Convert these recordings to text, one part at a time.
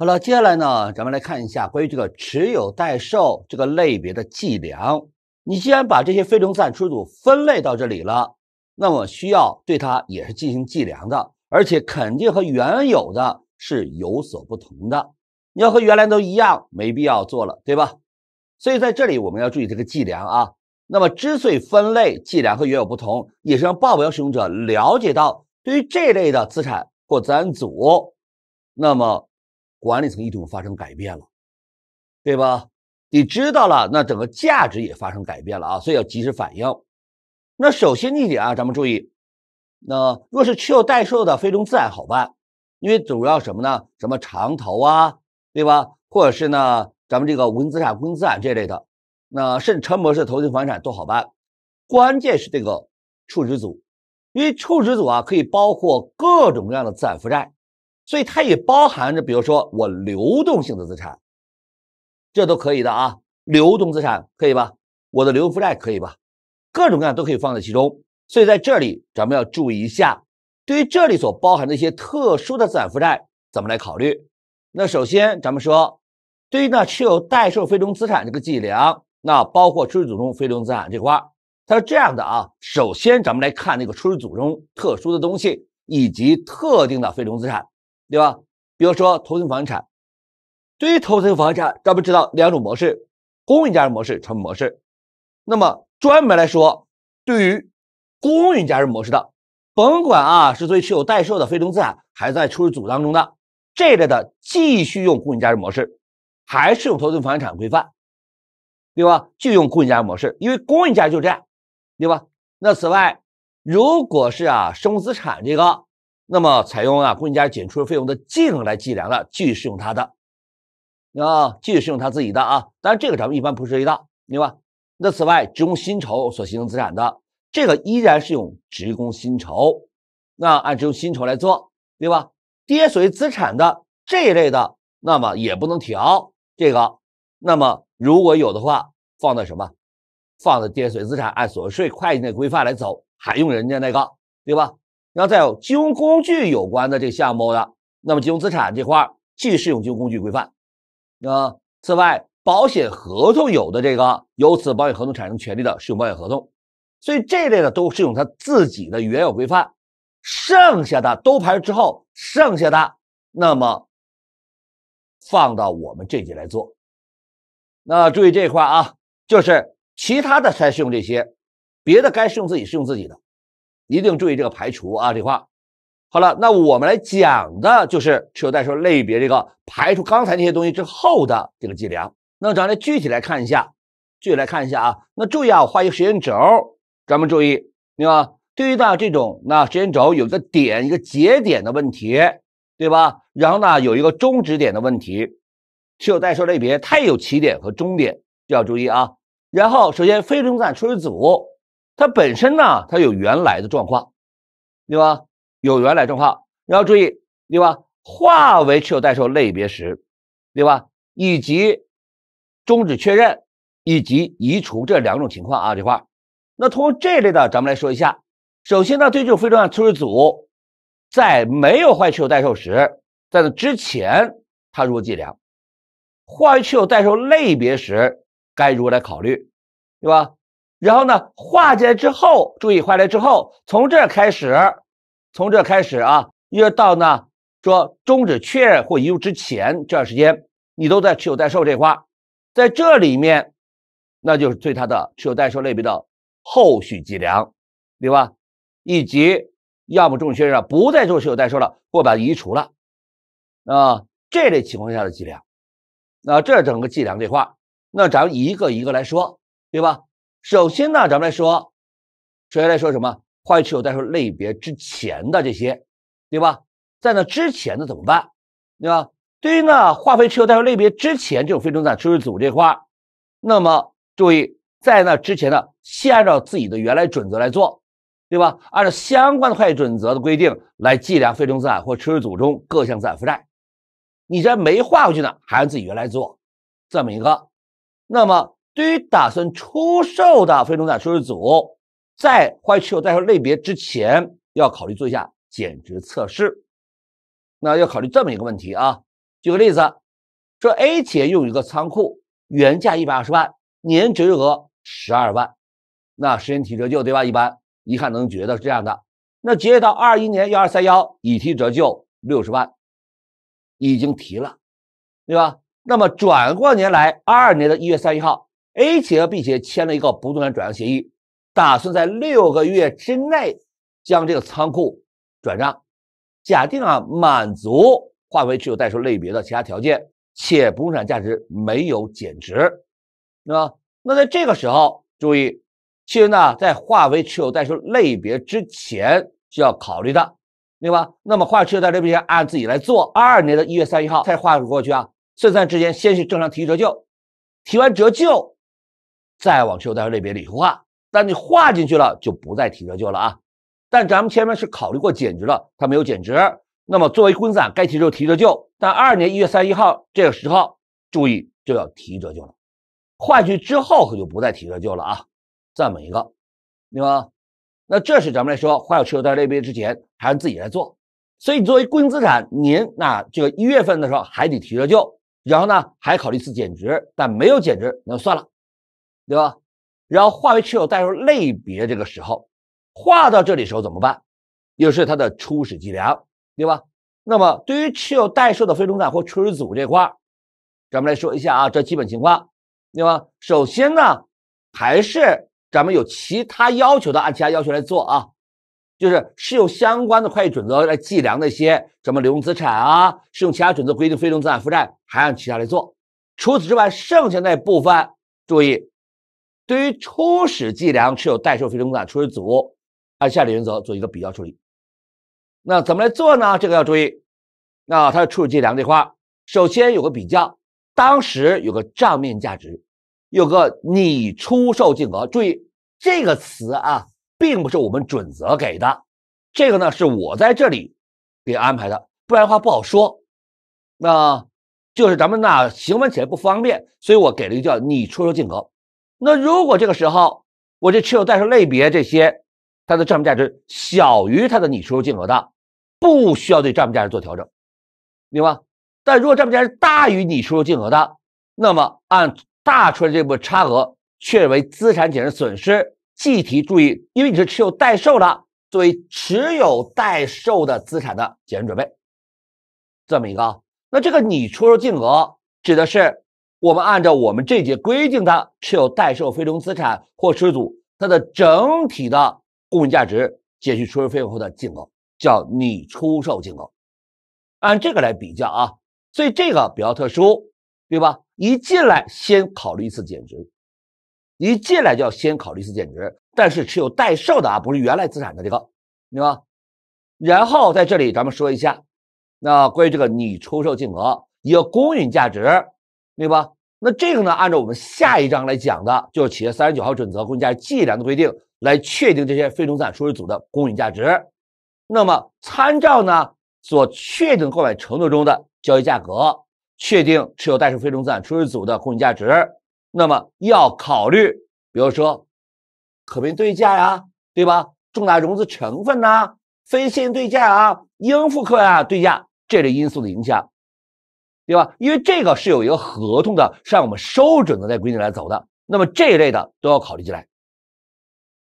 好了，接下来呢，咱们来看一下关于这个持有待售这个类别的计量。你既然把这些非中资产出组分类到这里了，那么需要对它也是进行计量的，而且肯定和原有的是有所不同的。你要和原来都一样，没必要做了，对吧？所以在这里我们要注意这个计量啊。那么之所以分类计量和原有不同，也是让报表使用者了解到，对于这类的资产或资产组，那么。管理层意图发生改变了，对吧？你知道了，那整个价值也发生改变了啊，所以要及时反应。那首先一点啊，咱们注意，那若是持有待售的非流动资产好办，因为主要什么呢？什么长投啊，对吧？或者是呢，咱们这个无形资产、无形资产这类的，那甚至成模式投资房产都好办。关键是这个处置组，因为处置组啊可以包括各种各样的资产负债。所以它也包含着，比如说我流动性的资产，这都可以的啊，流动资产可以吧？我的流动负债可以吧？各种各样都可以放在其中。所以在这里，咱们要注意一下，对于这里所包含的一些特殊的资产负债，怎么来考虑？那首先，咱们说，对于呢持有待售非流动资产这个计量，那包括出资组中非流动资产这块，它是这样的啊。首先，咱们来看那个出资组中特殊的东西以及特定的非流动资产。对吧？比如说投资房地产，对于投资房地产，咱们知道两种模式：公允价值模式、成本模式。那么专门来说，对于公允价值模式的，甭管啊，是最持有待售的非流动资产，还在初始组当中的这一类的，继续用公允价值模式，还是用投资房地产规范，对吧？就用公允价值模式，因为公允价就这样，对吧？那此外，如果是啊，生物资产这个。那么采用啊，公允价值减去费用的净来计量的，继续适用它的，啊，继续适用它自己的啊。当然这个咱们一般不涉及到，明白？那此外，职工薪酬所形成资产的，这个依然是用职工薪酬，那按职工薪酬来做，对吧？跌损资产的这一类的，那么也不能调这个，那么如果有的话，放在什么？放在跌损资产，按所得税会计的规范来走，还用人家那个，对吧？然后再有金融工具有关的这项目的，那么金融资产这块儿既适用金融工具规范啊。此外，保险合同有的这个由此保险合同产生权利的，适用保险合同。所以这类的都适用它自己的原有规范。剩下的都排除之后，剩下的那么放到我们这节来做。那注意这块啊，就是其他的才适用这些，别的该适用自己适用自己的。一定注意这个排除啊这块。好了，那我们来讲的就是持有代收类别这个排除刚才那些东西之后的这个计量。那咱来具体来看一下，具体来看一下啊。那注意啊，我画一个时间轴，咱们注意，你看，对于呢这种那时间轴有一个点一个节点的问题，对吧？然后呢有一个终止点的问题，持有代收类别它也有起点和终点，要注意啊。然后首先非中产出入组。它本身呢，它有原来的状况，对吧？有原来状况，要注意，对吧？化为持有待售类别时，对吧？以及终止确认以及移除这两种情况啊，这块那通过这类的，咱们来说一下。首先呢，对这种非重要错位组，在没有坏持有待售时，在那之前它如何计量？化为持有待售类别时该如何来考虑，对吧？然后呢，化解之后，注意化解之后，从这开始，从这开始啊，一直到呢说终止确认或移入之前这段时间，你都在持有待售这块，在这里面，那就是对它的持有待售类别的后续计量，对吧？以及要么终止确认，不再做持有待售了，或把它移除了啊，这类情况下的计量，那这整个计量这块，那咱一个一个来说，对吧？首先呢，咱们来说，首先来说什么？化学持有待售类别之前的这些，对吧？在那之前的怎么办？对吧？对于那化肥持有待售类别之前这种非中资产处置组这块，那么注意，在那之前呢，先按照自己的原来准则来做，对吧？按照相关的会计准则的规定来计量非中资产或处置组中各项资产负债。你这没划过去呢，还按自己原来做，这么一个，那么。对于打算出售的非重产收入组，在坏持有代售类别之前，要考虑做一下减值测试。那要考虑这么一个问题啊。举个例子，说 A 企业有一个仓库，原价一百二十万，年折旧额十二万，那十年提折旧对吧？一般一看能觉得是这样的。那止到二一年幺二三幺已提折旧六十万，已经提了，对吧？那么转过年来二二年的一月三1一号。A 企业和 B 企业签了一个不动产转让协议，打算在六个月之内将这个仓库转让。假定啊，满足划为持有代售类别的其他条件，且不动产价值没有减值，对吧？那在这个时候，注意，其实呢，在划为持有代售类别之前是要考虑的，对吧？那么划持有代售类别，按自己来做。二二年的一月三十一号才划过去啊。算算之间，先是正常提折旧，提完折旧。再往持有待类别里划，但你划进去了就不再提折旧了啊。但咱们前面是考虑过减值了，它没有减值，那么作为固定资产该提就提折旧。但二年一月三十一号这个时候注意就要提折旧了，划去之后可就不再提折旧了啊。这么一个，对吧？那这是咱们来说划有持有单类别之前还是自己来做。所以作为固定资产，您那这个一月份的时候还得提折旧，然后呢还考虑一次减值，但没有减值那算了。对吧？然后化为持有待售类别，这个时候划到这里时候怎么办？又是它的初始计量，对吧？那么对于持有待售的非中动资产或初始组这块儿，咱们来说一下啊，这基本情况，对吧？首先呢，还是咱们有其他要求的按其他要求来做啊，就是适用相关的会计准则来计量那些什么流动资产啊，适用其他准则规定非中动资产负债，还按其他来做。除此之外，剩下那部分，注意。对于初始计量持有待售非流动资产初始组，按下列原则做一个比较处理。那怎么来做呢？这个要注意。那它的初始计量这块，首先有个比较，当时有个账面价值，有个你出售金额。注意这个词啊，并不是我们准则给的，这个呢是我在这里给安排的，不然的话不好说。那就是咱们那行文起来不方便，所以我给了一个叫你出售金额。那如果这个时候我这持有待售类别这些，它的账面价值小于它的拟出售金额的，不需要对账面价值做调整，对吧？但如果账面价值大于你出售金额的，那么按大出来这部分差额确认为资产减值损失。计提注意，因为你是持有待售的，作为持有待售的资产的减值准备，这么一个。那这个你出售金额指的是？我们按照我们这节规定的，持有待售非流动资产或持有它的整体的公允价值减去出售费用后的净额，叫拟出售净额。按这个来比较啊，所以这个比较特殊，对吧？一进来先考虑一次减值，一进来就要先考虑一次减值。但是持有待售的啊，不是原来资产的这个，对吧？然后在这里咱们说一下，那关于这个拟出售净额，一个公允价值。对吧？那这个呢？按照我们下一章来讲的，就是企业三十九号准则公允价值计量的规定来确定这些非重资产出始组的公允价值。那么，参照呢所确定购买承诺中的交易价格，确定持有代售非重资产出始组的公允价值。那么要考虑，比如说可变对价呀，对吧？重大融资成分呐，非金对价啊，应付客户啊对价这类因素的影响。对吧？因为这个是有一个合同的，是按我们收准则那规定来走的。那么这一类的都要考虑进来，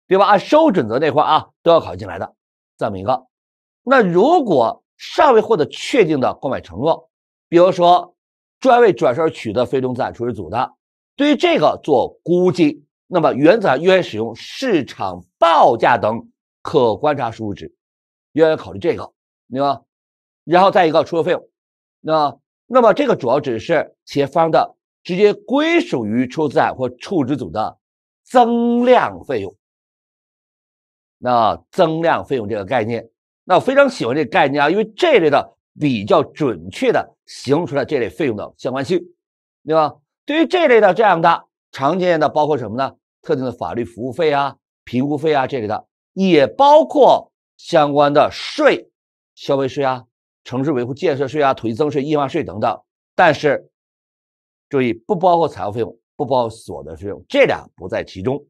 对吧？按收准则那块啊，都要考虑进来的这么一个。那如果尚未获得确定的购买承诺，比如说专为转售取得非中动资产出资组的，对于这个做估计，那么原则上优先使用市场报价等可观察输入值，优先考虑这个，对吧？然后再一个出售费用，那。那么这个主要指的是企业方的直接归属于出资啊或处置组的增量费用。那增量费用这个概念，那我非常喜欢这个概念啊，因为这类的比较准确的形容出来这类费用的相关性，对吧？对于这类的这样的常见的包括什么呢？特定的法律服务费啊、评估费啊这类的，也包括相关的税，消费税啊。城市维护建设税啊、土地增值税、印花税等等，但是注意不包括财务费用、不包括所得税费用，这俩不在其中，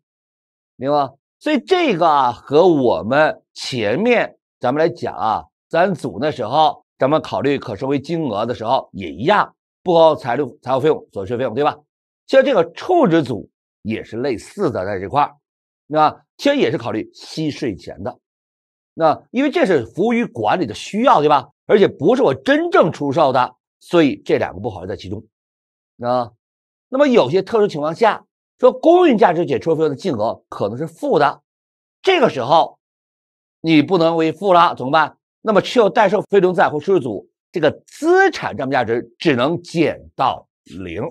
明白？所以这个啊和我们前面咱们来讲啊，咱组的时候咱们考虑可收回金额的时候也一样，不包括财务财务费用、所得税费用，对吧？像这个处置组也是类似的，在这块那其实也是考虑息税前的，那因为这是服务于管理的需要，对吧？而且不是我真正出售的，所以这两个不好在其中，啊。那么有些特殊情况下，说公允价值减出售费用的净额可能是负的，这个时候你不能为负了怎么办？那么持有待售非流动资产或出售组这个资产账面价值只能减到零，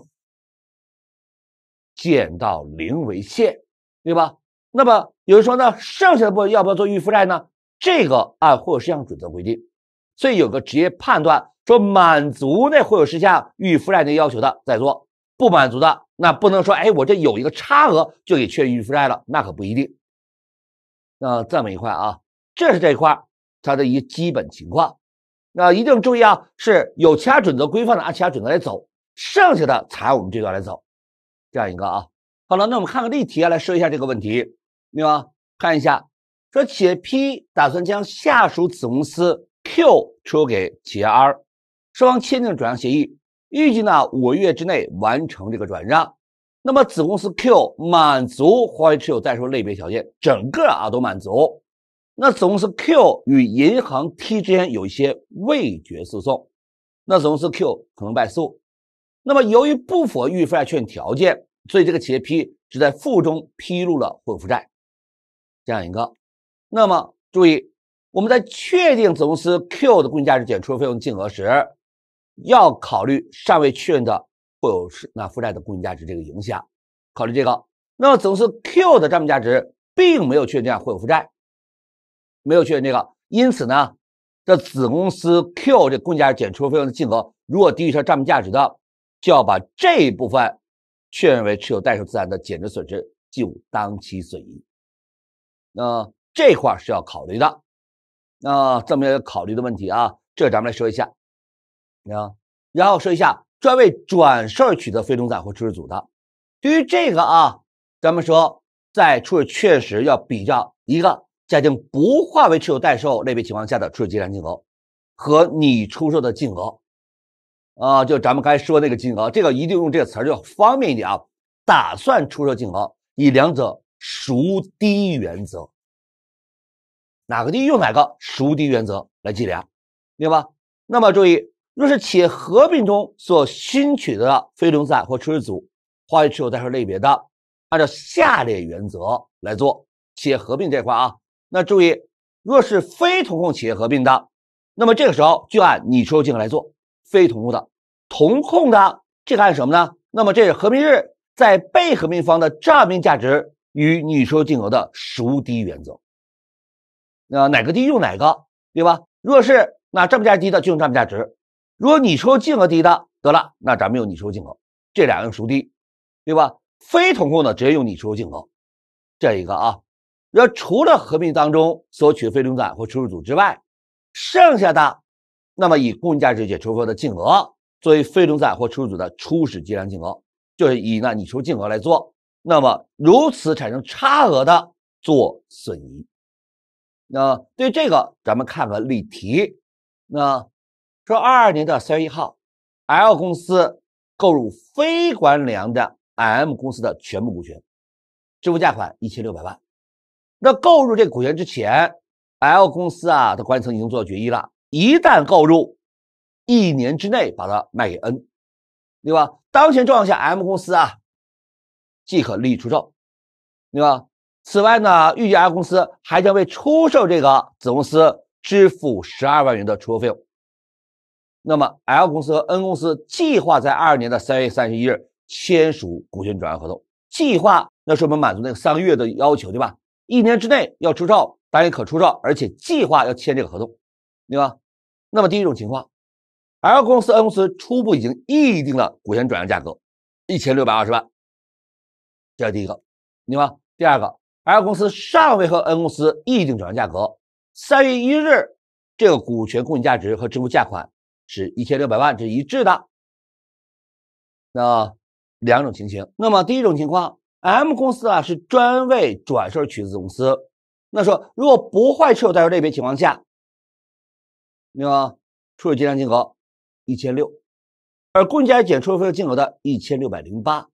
减到零为限，对吧？那么有人说呢，剩下的部分要不要做预负债呢？这个按货有事项准则规定。所以有个职业判断，说满足那会有事项预负债的要求的再做，不满足的那不能说哎我这有一个差额就给确认预负债了，那可不一定。那这么一块啊，这是这一块它的一基本情况。那一定注意啊，是有其他准则规范的按其他准则来走，剩下的才我们这段来走，这样一个啊。好了，那我们看个例题啊来说一下这个问题，对吧？看一下，说企业 P 打算将下属子公司。Q 出给企业 R，双方签订转让协议，预计呢五月之内完成这个转让。那么子公司 Q 满足华为持有代售类别条件，整个啊都满足。那子公司 Q 与银行 T 之间有一些未决诉讼，那子公司 Q 可能败诉。那么由于不符合预付债券条件，所以这个企业 P 只在附中披露了混负债这样一个。那么注意。我们在确定子公司 Q 的公允价值减除费用净额时，要考虑尚未确认的会有是那负债的公允价值这个影响，考虑这个。那么子公司 Q 的账面价值并没有确定会有负债，没有确认这个，因此呢，这子公司 Q 这公允价值减除费用的净额如果低于它账面价值的，就要把这部分确认为持有代售资产的减值损失就当期损益。那这块是要考虑的。那这么要考虑的问题啊，这咱们来说一下，啊，然后说一下专为转售取得非中载或出售组的，对于这个啊，咱们说在出售确实要比较一个家庭不划为持有待售类别情况下的出售计算金额和你出售的金额，啊，就咱们刚才说那个金额，这个一定用这个词儿就方便一点啊，打算出售金额以两者孰低原则。哪个低用哪个孰低原则来计量，明白吧？那么注意，若是企业合并中所新取得的非资产或持有组，划为持有代售类别的，按照下列原则来做企业合并这块啊。那注意，若是非同控企业合并的，那么这个时候就按拟出售金额来做；非同控的、同控的，这个按什么呢？那么这是合并日在被合并方的账面价值与拟出售金额的孰低原则。呃，哪个低用哪个，对吧？如果是那账面价值低的就用账面价值，如果你收金额低的，得了，那咱们用你收金额，这俩用孰低，对吧？非同控的直接用你收金额，这一个啊。那除了合并当中所取非流动资产或出置组之外，剩下的，那么以公允价值解除后的净额作为非流动资产或出置组的初始计量金额，就是以那你收金额来做，那么如此产生差额的做损益。那对这个，咱们看个例题。那说二二年的三月一号，L 公司购入非关联的 M 公司的全部股权，支付价款一千六百万。那购入这个股权之前，L 公司啊的管理层已经做决议了，一旦购入，一年之内把它卖给 N，对吧？当前状况下，M 公司啊即可利益出售，对吧？此外呢，预计 L 公司还将为出售这个子公司支付十二万元的出售费用。那么，L 公司、和 N 公司计划在二二年的三月三十一日签署股权转让合同。计划，那说明满足那个三个月的要求，对吧？一年之内要出售，当然可出售，而且计划要签这个合同，对吧？那么第一种情况，L 公司、N 公司初步已经议定了股权转让价格一千六百二十万。这是第一个，对吧？第二个。L 公司尚未和 N 公司议定转让价格，三月一日这个股权公允价值和支付价款是一千六百万，是一致的。那两种情形，那么第一种情况，M 公司啊是专为转售取得子公司，那说如果不坏持有代售类别情况下，那么出售计量金额一千六，而公允价值减出售费用金额的一千六百零八，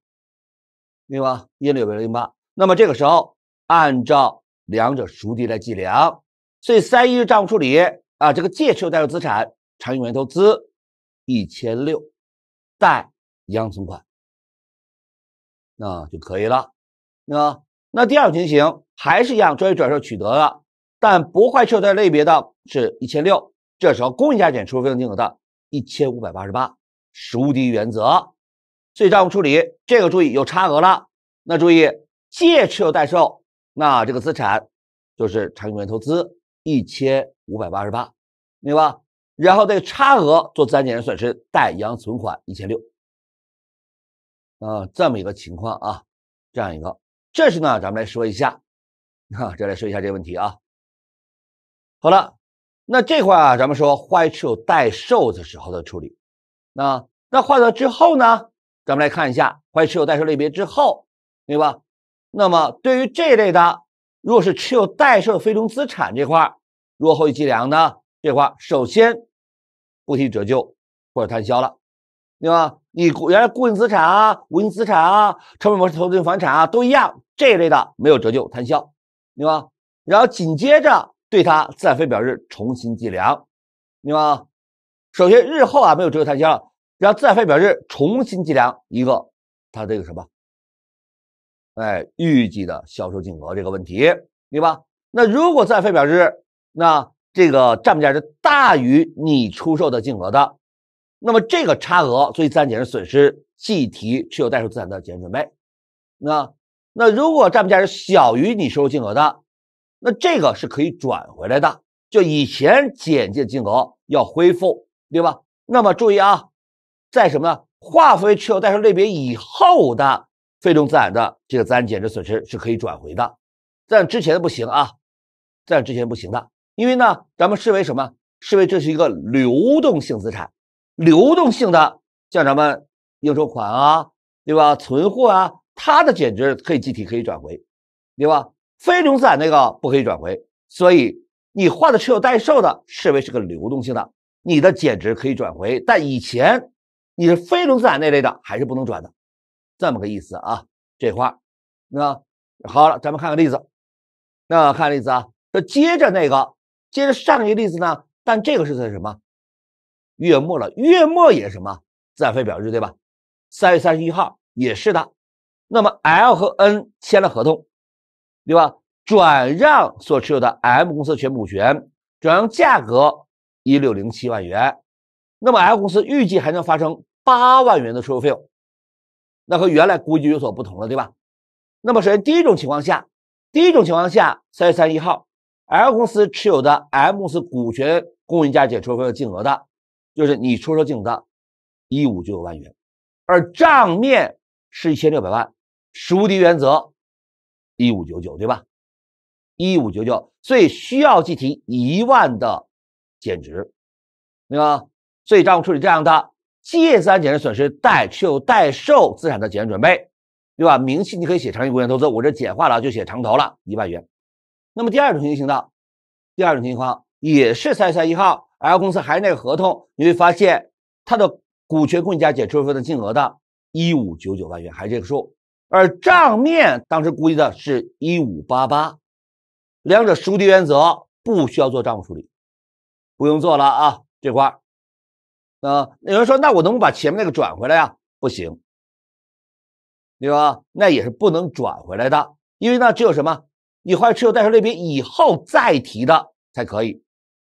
明白吗？一千六百零八，那么这个时候。按照两者孰低来计量，所以三一是账务处理啊，这个借持有待售资产，长永源投资一千六，贷银行存款，那就可以了。那那第二种情形还是一样，专业转售取得的，但不坏有贷类别的是一千六，这时候公允价减出售费用金额的一千五百八十八，孰低原则，所以账务处理这个注意有差额了，那注意借持有待售。那这个资产就是期成品投资一千五百八十八，明白吧？然后这个差额做资产减值损失，银阳存款一千六，啊，这么一个情况啊，这样一个，这是呢，咱们来说一下，啊，这来说一下这个问题啊。好了，那这块啊，咱们说坏持有待售的时候的处理。那那坏了之后呢，咱们来看一下坏持有待售类别之后，对吧？那么，对于这类的，若是持有待售非流动资产这块儿，落后于计量的这块儿，首先不提折旧或者摊销了，对吧？你原来固定资产啊、无形资产啊、成本模式投资性房产啊，都一样，这一类的没有折旧摊销，对吧？然后紧接着对它自然非表日重新计量，对吧？首先日后啊没有折旧摊销了，让自然非表日重新计量一个它这个什么？哎，预计的销售金额这个问题，对吧？那如果在非表日，那这个账面价值大于你出售的金额的，那么这个差额，所以然减值损失，计提持有待售资产的减值准备。那那如果账面价值小于你收入金额的，那这个是可以转回来的，就以前减记金额要恢复，对吧？那么注意啊，在什么呢？划分为持有待售类别以后的。非流动资产的这个资产减值损失是可以转回的，但之前不行啊，但之前不行的，因为呢，咱们视为什么？视为这是一个流动性资产，流动性的像咱们应收款啊，对吧？存货啊，它的减值可以计提，可以转回，对吧？非流动资产那个不可以转回，所以你画的持有待售的，视为是个流动性的，你的减值可以转回，但以前你是非流动资产那类的，还是不能转的。这么个意思啊，这块那好了，咱们看个例子，那看例子啊，那接着那个，接着上一个例子呢，但这个是在什么月末了？月末也什么自然负表日对吧？三月三十一号也是的。那么 L 和 N 签了合同，对吧？转让所持有的 M 公司全股权，转让价格一六零七万元。那么 L 公司预计还能发生八万元的出售费用。那和原来估计有所不同了，对吧？那么首先第一种情况下，第一种情况下，三月三一号，L 公司持有的 M 公司股权公允价值减除费用净额的，就是你出售净的，一五九九万元，而账面是一千六百万，孰低原则，一五九九，对吧？一五九九，所以需要计提一万的减值，对吧？所以账务处理这样的。借：资产减值损失，贷：就待售资产的减值准备，对吧？明细你可以写长期股权投资，我这简化了就写长投了，一万元。那么第二种情形呢？第二种情况也是三三一号 L 公司还是那个合同，你会发现它的股权公允价减出分的金额的，一五九九万元，还是这个数，而账面当时估计的是一五八八，两者孰低原则不需要做账务处理，不用做了啊，这块。啊，有人说，那我能不能把前面那个转回来呀？不行，对吧？那也是不能转回来的，因为呢，只有什么？你化为持有待售类别以后再提的才可以，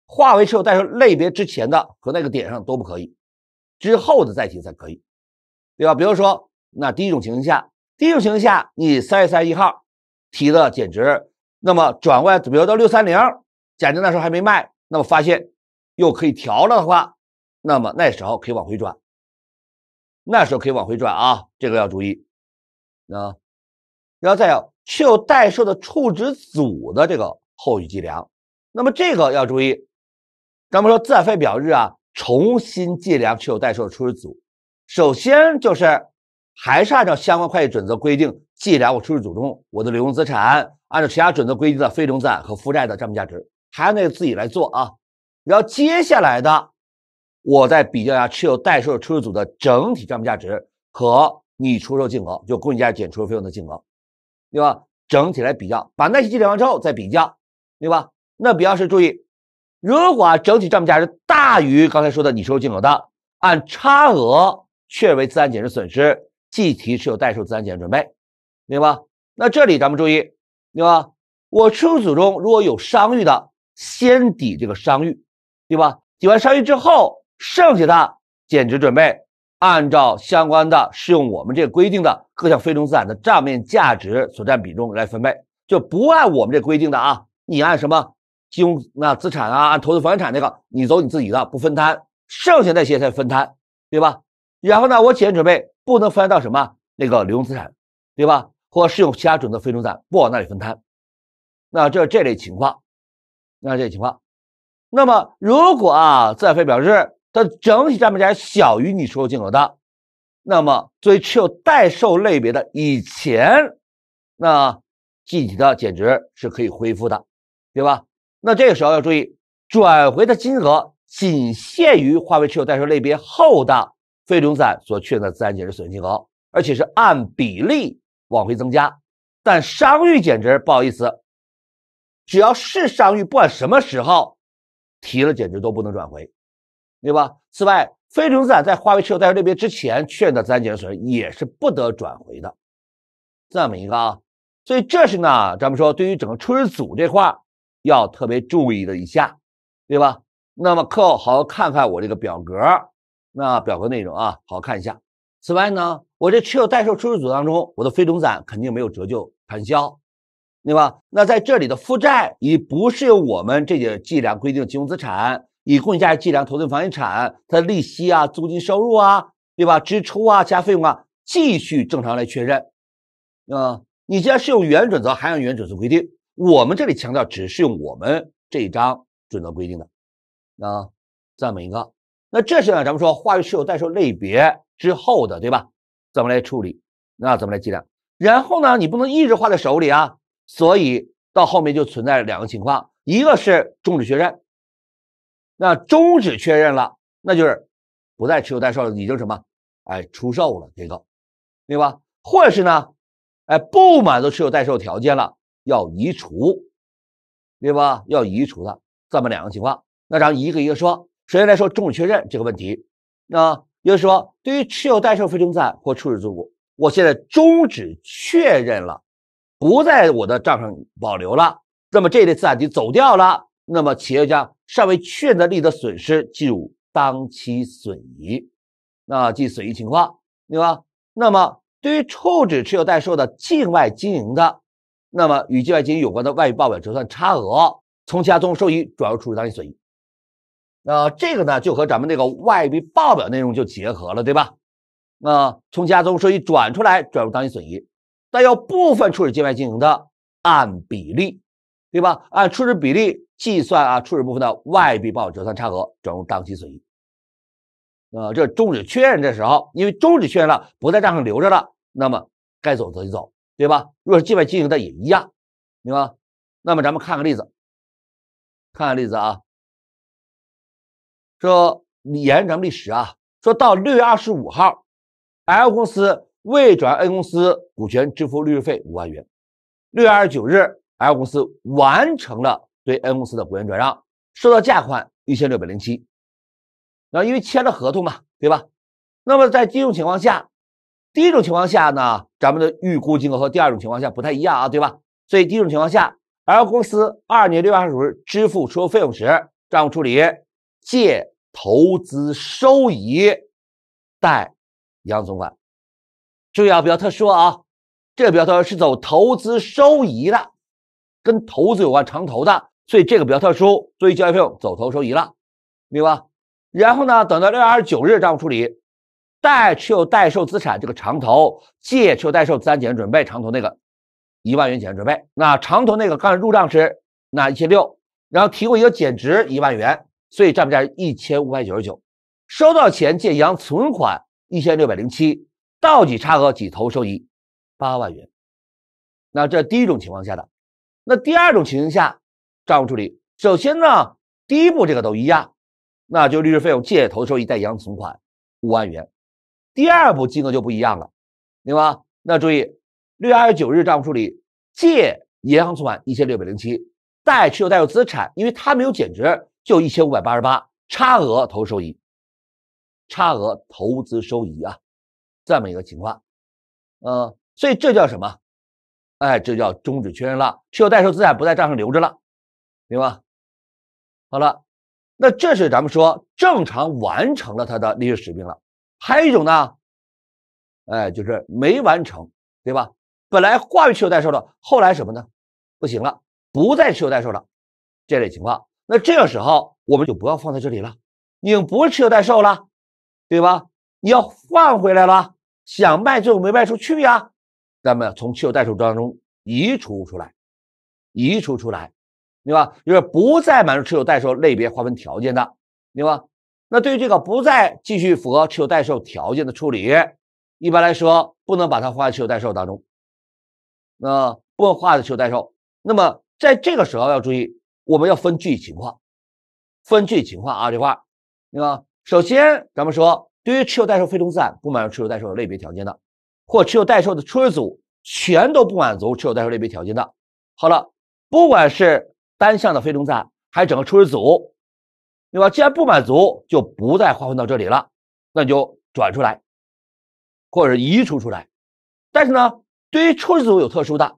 化为持有待售类别之前的和那个点上都不可以，之后的再提才可以，对吧？比如说，那第一种情况下，第一种情况下，你三月三一号提的减值，那么转过来比如到六三零，减值那时候还没卖，那么发现又可以调了的话。那么那时候可以往回转，那时候可以往回转啊，这个要注意啊。然后再有持有待售的处置组的这个后续计量，那么这个要注意。咱们说资产负债表日啊，重新计量持有待售的处置组，首先就是还是按照相关会计准则规定计量我处置组中我的流动资产，按照其他准则规定的非流动资产和负债的账面价值，还是那个自己来做啊。然后接下来的。我再比较一下持有待售出售组的整体账面价值和你出售净额，就公允价值减出售费用的净额，对吧？整体来比较，把那些计算完之后再比较，对吧？那比较时注意，如果整体账面价值大于刚才说的你出售净额的，按差额确认为资产减值损失，计提持有待售资产减值准备，明白吧？那这里咱们注意，对吧？我出售组中如果有商誉的，先抵这个商誉，对吧？抵完商誉之后。剩下的减值准备按照相关的适用我们这规定的各项非流动资产的账面价值所占比重来分配，就不按我们这规定的啊，你按什么金融那资产啊，投资房产那个，你走你自己的不分摊，剩下那些才分摊，对吧？然后呢，我减值准备不能分摊到什么那个流动资产，对吧？或适用其他准则非流动资产不往那里分摊，那这这类情况，那这类情况，那么如果啊，资产负债表示它整体账面价值小于你持有金额的，那么作为持有待售类别的以前那计提的减值是可以恢复的，对吧？那这个时候要注意，转回的金额仅限于划为持有待售类别后的非流动资产所确认的资产减值损益金额，而且是按比例往回增加。但商誉减值，不好意思，只要是商誉，不管什么时候提了减值都不能转回。对吧？此外，非流动资产在划为持有代售类别之前确认的产减损也是不得转回的，这么一个啊。所以这是呢，咱们说对于整个出资组这块要特别注意的一下，对吧？那么课后好好看看我这个表格，那表格内容啊，好好看一下。此外呢，我这持有代售出售组当中，我的非流动资产肯定没有折旧摊销，对吧？那在这里的负债已不是由我们这些计量规定金融资产。以公允价值计量投资房地产，它的利息啊、租金收入啊，对吧？支出啊，其他费用啊，继续正常来确认，啊，你既然是用原准则，还按原准则规定。我们这里强调只适用我们这一章准则规定的，啊，这么一个。那这是呢？咱们说化为持有待售类别之后的，对吧？怎么来处理？那怎么来计量？然后呢，你不能一直画在手里啊，所以到后面就存在两个情况，一个是终止确认。那终止确认了，那就是不再持有待售了，你就什么，哎，出售了这个，对吧？或者是呢，哎，不满足持有待售条件了，要移除，对吧？要移除的这么两个情况。那咱一个一个说，首先来说终止确认这个问题。那也就是说，对于持有待售非流动资产或处置组，我现在终止确认了，不在我的账上保留了，那么这类资产就走掉了。那么，企业家尚未确认的利得损失计入当期损益，那即损益情况，对吧？那么，对于处置持有待售的境外经营的，那么与境外经营有关的外币报表折算差额，从其他综合收益转入处置当期损益。那这个呢，就和咱们那个外币报表内容就结合了，对吧？那从其他综合收益转出来转入当期损益，但要部分处置境外经营的，按比例。对吧？按初始比例计算啊，初始部分的外币报折算差额转入当期损益。呃，这终止确认的时候，因为终止确认了，不在账上留着了，那么该走则走，对吧？若是境外经营的也一样，明白吗？那么咱们看个例子，看个例子啊。说沿咱们历史啊，说到六月二十五号，L 公司未转 A 公司股权支付律师费五万元。六月二十九日。L 公司完成了对 N 公司的股权转让，收到价款一千六百零七，然后因为签了合同嘛，对吧？那么在第一种情况下，第一种情况下呢，咱们的预估金额和第二种情况下不太一样啊，对吧？所以第一种情况下，L 公司二年六月二十五日支付出售费用时，账务处理借投资收益，贷银行存款。注意啊，比较特殊啊，这个比较特殊是走投资收益的。跟投资有关长投的，所以这个比较特殊，作为交易费用走投收益了，明白吧？然后呢，等到六月二十九日账户处理，贷持有待售资产这个长投，借持有待售资产减值准备长投那个一万元减值准备。那长投那个刚入账时那一千六，然后提供一个减值一万元，所以账面价值一千五百九十九，收到钱借银行存款一千六百零七，到底差额几头收益八万元？那这第一种情况下的。那第二种情形下，账务处理，首先呢，第一步这个都一样，那就律师费用借投资收益贷银行存款五万元。第二步金额就不一样了，明白吗？那注意六月二十九日账务处理，借银行存款一千六百零七，贷持有贷入资产，因为它没有减值，就一千五百八十八，差额投资收益，差额投资收益啊，这么一个情况，嗯，所以这叫什么？哎，这叫终止确认了，持有待售资产不在账上留着了，对吧？好了，那这是咱们说正常完成了它的历史使命了。还有一种呢，哎，就是没完成，对吧？本来划为持有待售的，后来什么呢？不行了，不再持有待售了，这类情况。那这个时候我们就不要放在这里了，已经不持有待售了，对吧？你要换回来了，想卖就没卖出去呀。咱们从持有代售当中移除出来，移除出来，对吧？就是不再满足持有代售类别划分条件的，对吧？那对于这个不再继续符合持有代售条件的处理，一般来说不能把它划在持有代售当中，那不能划在持有代售。那么在这个时候要注意，我们要分具体情况，分具体情况啊这块，对吧？首先咱们说，对于持有代售非重资产不满足持有代售类别条件的。或持有待售的出售组全都不满足持有代售类别条件的，好了，不管是单项的非中动资产，还是整个出售组，对吧？既然不满足，就不再划分到这里了，那就转出来，或者移除出来。但是呢，对于出售组有特殊的，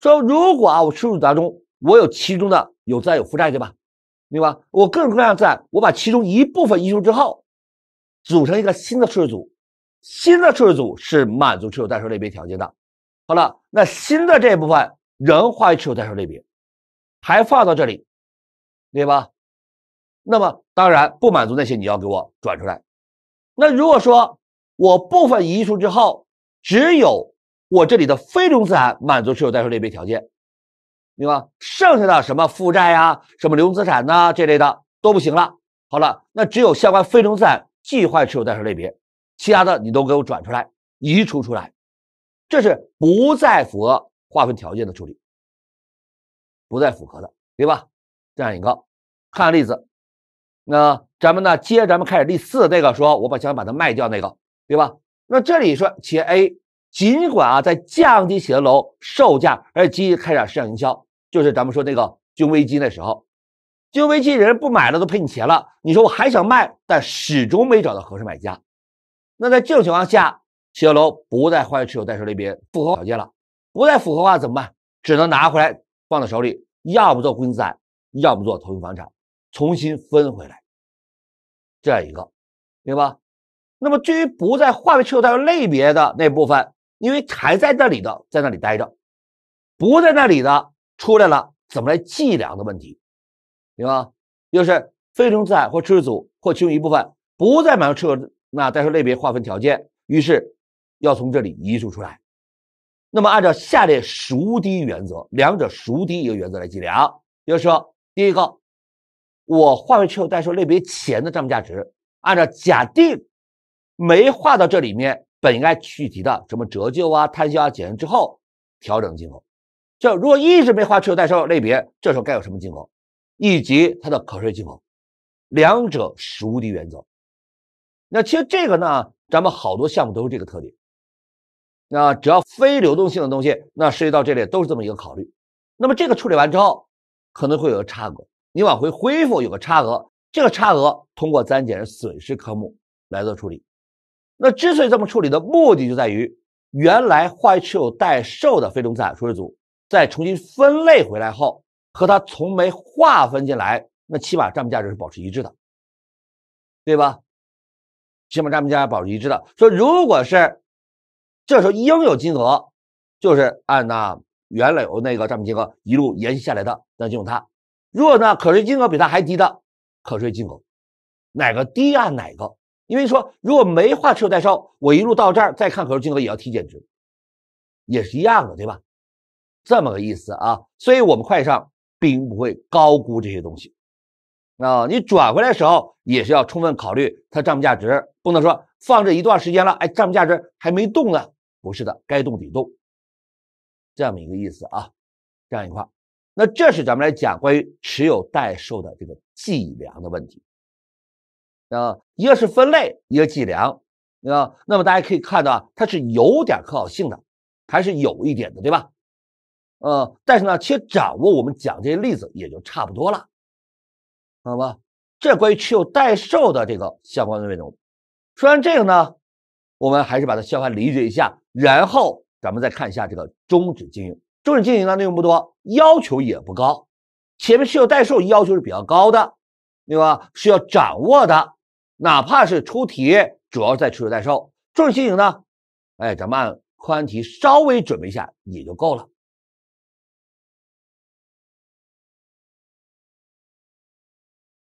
说如果啊，我出售组当中我有其中的有资有负债，对吧？对吧？我各种各样在，我把其中一部分移除之后，组成一个新的出售组。新的持置组是满足持有代售类别条件的。好了，那新的这一部分仍划为持有代售类别，还放到这里，对吧？那么当然不满足那些你要给我转出来。那如果说我部分移出之后，只有我这里的非流动资产满足持有代售类别条件，明白？剩下的什么负债呀、什么流动资产呐这类的都不行了。好了，那只有相关非流动资产计划持有代售类别。其他的你都给我转出来，移除出来，这是不再符合划分条件的处理，不再符合的，对吧？这样一个，看例子。那咱们呢，接咱们开始例四那个，说我把想把它卖掉那个，对吧？那这里说，企业 A 尽管啊，在降低写字楼售价，而积极开展市场营销，就是咱们说那个金融危机那时候，金融危机人不买了，都赔你钱了。你说我还想卖，但始终没找到合适买家。那在这种情况下，写字楼不在划为持有待售类别，符合条件了，不再符合的话怎么办？只能拿回来放到手里，要么做固定资产，要么做投资房产，重新分回来，这样一个，明白吧？那么，至于不在划为持有代售类别的那部分，因为还在那里的，在那里待着，不在那里的出来了，怎么来计量的问题，明白？吧？又是非流动资产或持有或其中一部分不再买卖持有。那代售类别划分条件，于是要从这里移除出来。那么按照下列孰低原则，两者孰低一个原则来计量，就是说，第一个，我划为持有代售类别前的账面价值，按照假定没划到这里面，本应该具提的什么折旧啊、摊销啊、减值之后调整金额。就如果一直没划持有代售类别，这时候该有什么金额，以及它的可税金额，两者孰低原则。那其实这个呢，咱们好多项目都是这个特点。那只要非流动性的东西，那涉及到这类都是这么一个考虑。那么这个处理完之后，可能会有个差额，你往回恢复有个差额，这个差额通过暂减损损失科目来做处理。那之所以这么处理的目的就在于，原来化学持有待售的非动资产处置组再重新分类回来后，和它从没划分进来，那起码账面价值是保持一致的，对吧？先把账面价保持一致的，说如果是这时候应有金额，就是按那原来有那个账面金额一路延续下来的，那就用它；如果呢可税金额比它还低的，可税金额哪个低按哪个，因为说如果没画持有代收，我一路到这儿再看可税金额也要提减值，也是一样的，对吧？这么个意思啊，所以我们会计上并不会高估这些东西。啊，你转回来的时候也是要充分考虑它账面价值，不能说放这一段时间了，哎，账面价值还没动呢，不是的，该动得动，这样一个意思啊，这样一块。那这是咱们来讲关于持有待售的这个计量的问题啊，一个是分类，一个计量啊。那么大家可以看到啊，它是有点可考性的，还是有一点的，对吧？呃，但是呢，其实掌握我们讲这些例子也就差不多了。好吧，这关于持有代售的这个相关的内容。说完这个呢，我们还是把它消化理解一下，然后咱们再看一下这个终止经营。终止经营的内容不多，要求也不高。前面持有代售要求是比较高的，对吧？是要掌握的。哪怕是出题主要在持有代售，终止经营呢，哎，咱们宽题稍微准备一下也就够了。